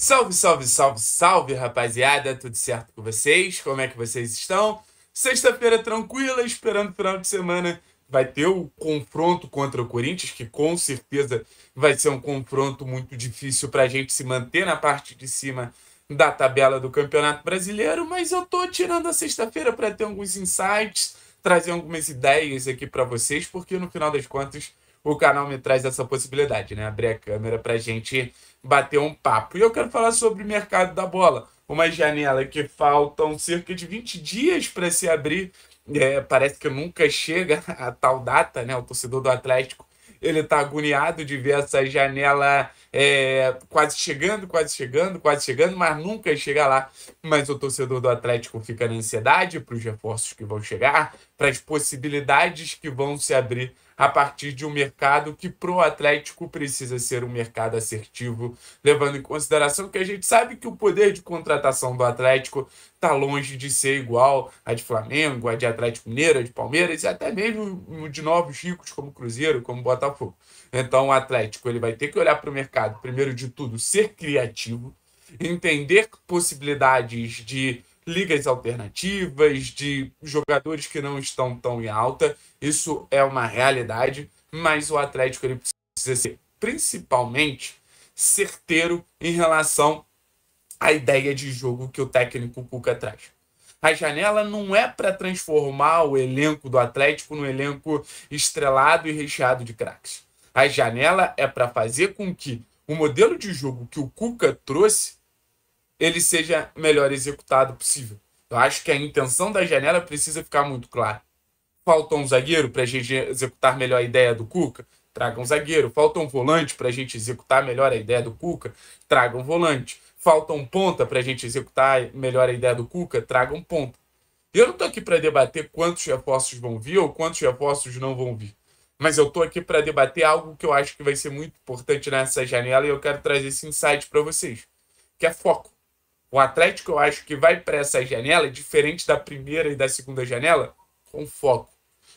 Salve, salve, salve, salve, rapaziada! Tudo certo com vocês? Como é que vocês estão? Sexta-feira tranquila, esperando o final de semana. Vai ter o confronto contra o Corinthians, que com certeza vai ser um confronto muito difícil para a gente se manter na parte de cima da tabela do Campeonato Brasileiro. Mas eu tô tirando a sexta-feira para ter alguns insights, trazer algumas ideias aqui para vocês, porque no final das contas o canal me traz essa possibilidade, né? Abrir a câmera para gente gente bater um papo. E eu quero falar sobre o mercado da bola, uma janela que faltam cerca de 20 dias para se abrir. É, parece que nunca chega a tal data, né? O torcedor do Atlético ele está agoniado de ver essa janela é, quase chegando, quase chegando, quase chegando, mas nunca chega lá. Mas o torcedor do Atlético fica na ansiedade para os reforços que vão chegar, para as possibilidades que vão se abrir a partir de um mercado que para o Atlético precisa ser um mercado assertivo, levando em consideração que a gente sabe que o poder de contratação do Atlético está longe de ser igual a de Flamengo, a de Atlético Mineiro, a de Palmeiras e até mesmo de novos ricos como Cruzeiro, como Botafogo. Então o Atlético ele vai ter que olhar para o mercado, primeiro de tudo, ser criativo, entender possibilidades de ligas alternativas, de jogadores que não estão tão em alta. Isso é uma realidade, mas o Atlético ele precisa ser principalmente certeiro em relação à ideia de jogo que o técnico Cuca traz. A janela não é para transformar o elenco do Atlético num elenco estrelado e recheado de craques. A janela é para fazer com que o modelo de jogo que o Cuca trouxe ele seja melhor executado possível. Eu acho que a intenção da janela precisa ficar muito clara. Falta um zagueiro para a gente executar melhor a ideia do Cuca? Traga um zagueiro. Falta um volante para a gente executar melhor a ideia do Cuca? Traga um volante. Falta um ponta para a gente executar melhor a ideia do Cuca? Traga um ponta. Eu não estou aqui para debater quantos reforços vão vir ou quantos reforços não vão vir. Mas eu estou aqui para debater algo que eu acho que vai ser muito importante nessa janela e eu quero trazer esse insight para vocês, que é foco. O Atlético, eu acho que vai para essa janela, é diferente da primeira e da segunda janela, com foco.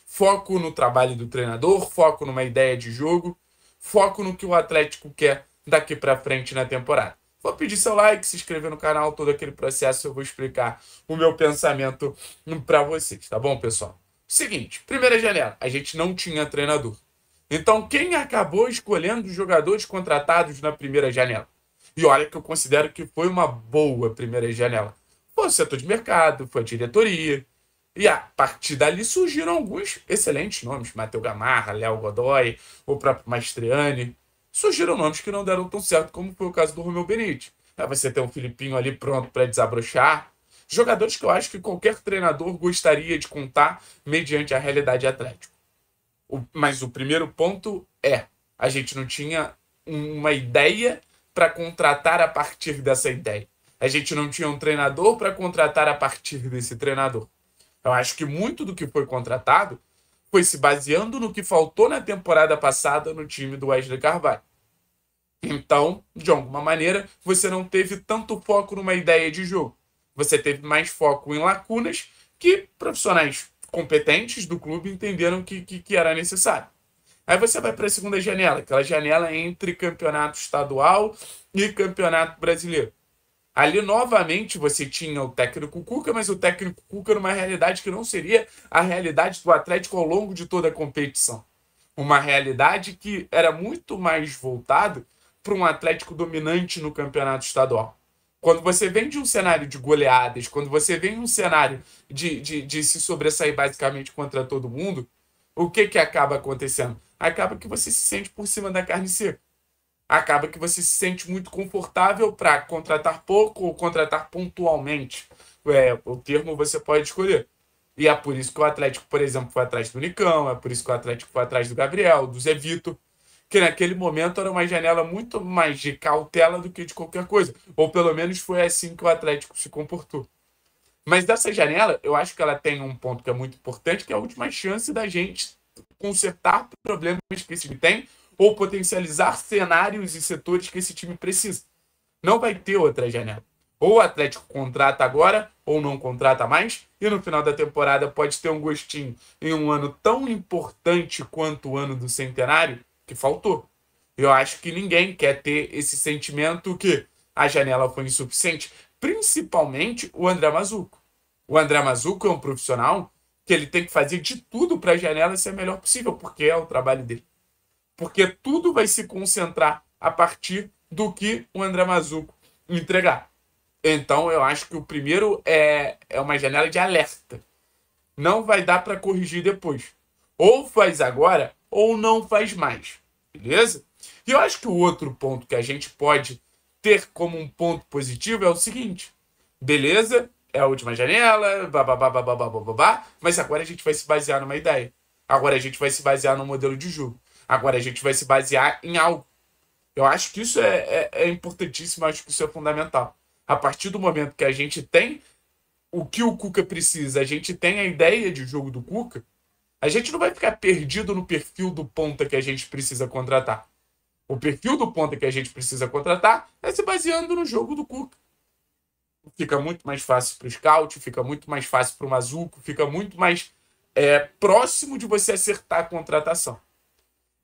Foco no trabalho do treinador, foco numa ideia de jogo, foco no que o Atlético quer daqui para frente na temporada. Vou pedir seu like, se inscrever no canal, todo aquele processo eu vou explicar o meu pensamento para vocês, tá bom, pessoal? Seguinte, primeira janela, a gente não tinha treinador. Então, quem acabou escolhendo os jogadores contratados na primeira janela? E olha que eu considero que foi uma boa primeira janela. Foi o setor de mercado, foi a diretoria. E a partir dali surgiram alguns excelentes nomes. Matheus Gamarra, Léo Godoy, o próprio Mastriani. Surgiram nomes que não deram tão certo, como foi o caso do Romeu Benite né, você tem um Filipinho ali pronto para desabrochar. Jogadores que eu acho que qualquer treinador gostaria de contar mediante a realidade atlética. mas o primeiro ponto é: a gente não tinha uma ideia para contratar a partir dessa ideia. A gente não tinha um treinador para contratar a partir desse treinador. Eu acho que muito do que foi contratado foi se baseando no que faltou na temporada passada no time do Wesley Carvalho. Então, de alguma maneira, você não teve tanto foco numa ideia de jogo. Você teve mais foco em lacunas que profissionais competentes do clube entenderam que, que, que era necessário. Aí você vai para a segunda janela, aquela janela entre campeonato estadual e campeonato brasileiro. Ali, novamente, você tinha o técnico Cuca, mas o técnico Cuca era uma realidade que não seria a realidade do Atlético ao longo de toda a competição. Uma realidade que era muito mais voltado para um Atlético dominante no campeonato estadual. Quando você vem de um cenário de goleadas, quando você vem de um cenário de, de, de se sobressair basicamente contra todo mundo, o que, que acaba acontecendo? acaba que você se sente por cima da carne seca. Acaba que você se sente muito confortável para contratar pouco ou contratar pontualmente. É, o termo você pode escolher. E é por isso que o Atlético, por exemplo, foi atrás do Nicão, é por isso que o Atlético foi atrás do Gabriel, do Zé que naquele momento era uma janela muito mais de cautela do que de qualquer coisa. Ou pelo menos foi assim que o Atlético se comportou. Mas dessa janela, eu acho que ela tem um ponto que é muito importante, que é a última chance da gente consertar problemas que esse time tem ou potencializar cenários e setores que esse time precisa. Não vai ter outra janela. Ou o Atlético contrata agora, ou não contrata mais, e no final da temporada pode ter um gostinho em um ano tão importante quanto o ano do centenário, que faltou. Eu acho que ninguém quer ter esse sentimento que a janela foi insuficiente, principalmente o André Mazuco. O André Mazuco é um profissional que ele tem que fazer de tudo para a janela ser a melhor possível, porque é o trabalho dele. Porque tudo vai se concentrar a partir do que o André Mazuco entregar. Então, eu acho que o primeiro é, é uma janela de alerta. Não vai dar para corrigir depois. Ou faz agora, ou não faz mais. Beleza? E eu acho que o outro ponto que a gente pode ter como um ponto positivo é o seguinte: beleza, é a última janela, babá, babá, babá, mas agora a gente vai se basear numa ideia. Agora a gente vai se basear num modelo de jogo. Agora a gente vai se basear em algo. Eu acho que isso é, é, é importantíssimo, acho que isso é fundamental. A partir do momento que a gente tem o que o Cuca precisa, a gente tem a ideia de jogo do Cuca, a gente não vai ficar perdido no perfil do ponta que a gente precisa contratar. O perfil do ponta que a gente precisa contratar é se baseando no jogo do Cuca fica muito mais fácil para o scout, fica muito mais fácil para o Mazuco, fica muito mais é, próximo de você acertar a contratação.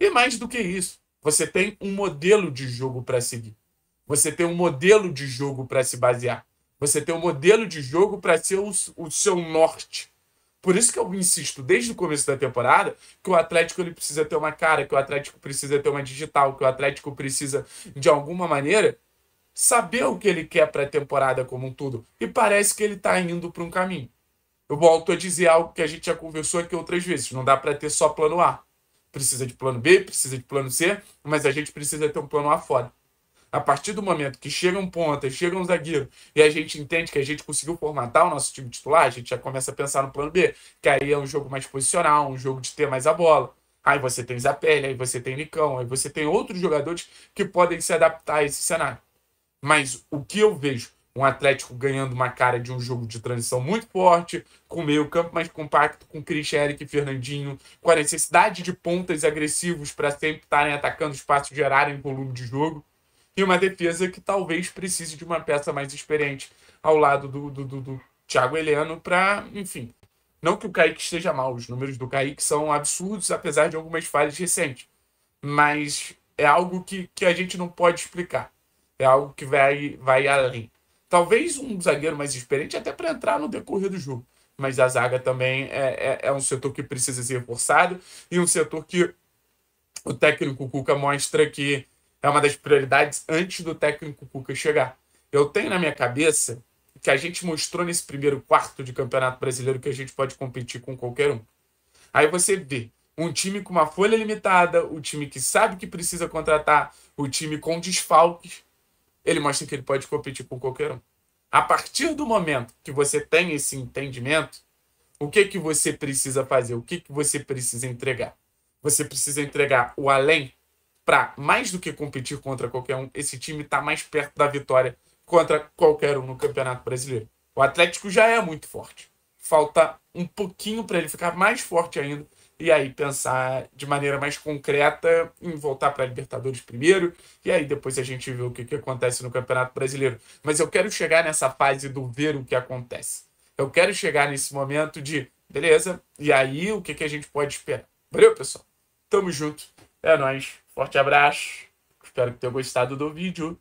E mais do que isso, você tem um modelo de jogo para seguir. Você tem um modelo de jogo para se basear. Você tem um modelo de jogo para ser o, o seu norte. Por isso que eu insisto desde o começo da temporada que o Atlético ele precisa ter uma cara, que o Atlético precisa ter uma digital, que o Atlético precisa, de alguma maneira, saber o que ele quer para a temporada como um todo. E parece que ele está indo para um caminho. Eu volto a dizer algo que a gente já conversou aqui outras vezes. Não dá para ter só plano A. Precisa de plano B, precisa de plano C, mas a gente precisa ter um plano A fora. A partir do momento que chega um ponta, chega um zagueiro, e a gente entende que a gente conseguiu formatar o nosso time titular, a gente já começa a pensar no plano B, que aí é um jogo mais posicional, um jogo de ter mais a bola. Aí você tem Zapelli, aí você tem Nicão, aí você tem outros jogadores que podem se adaptar a esse cenário. Mas o que eu vejo? Um Atlético ganhando uma cara de um jogo de transição muito forte, com meio campo mais compacto, com Christian Eric e Fernandinho, com a necessidade de pontas agressivos para sempre estarem atacando espaço, gerarem volume de jogo, e uma defesa que talvez precise de uma peça mais experiente ao lado do, do, do, do Thiago Heleno para, enfim, não que o Kaique esteja mal, os números do Kaique são absurdos, apesar de algumas falhas recentes. Mas é algo que, que a gente não pode explicar. É algo que vai, vai além. Talvez um zagueiro mais experiente até para entrar no decorrer do jogo. Mas a zaga também é, é, é um setor que precisa ser reforçado e um setor que o técnico Cuca mostra que é uma das prioridades antes do técnico Cuca chegar. Eu tenho na minha cabeça que a gente mostrou nesse primeiro quarto de Campeonato Brasileiro que a gente pode competir com qualquer um. Aí você vê um time com uma folha limitada, o um time que sabe que precisa contratar, o um time com desfalques, ele mostra que ele pode competir com qualquer um. A partir do momento que você tem esse entendimento, o que que você precisa fazer? O que que você precisa entregar? Você precisa entregar o além para mais do que competir contra qualquer um. Esse time está mais perto da vitória contra qualquer um no Campeonato Brasileiro. O Atlético já é muito forte. Falta um pouquinho para ele ficar mais forte ainda e aí pensar de maneira mais concreta em voltar para a Libertadores primeiro, e aí depois a gente vê o que, que acontece no Campeonato Brasileiro. Mas eu quero chegar nessa fase do ver o que acontece. Eu quero chegar nesse momento de, beleza, e aí o que, que a gente pode esperar. Valeu, pessoal. Tamo junto. É nóis. Forte abraço. Espero que tenham gostado do vídeo.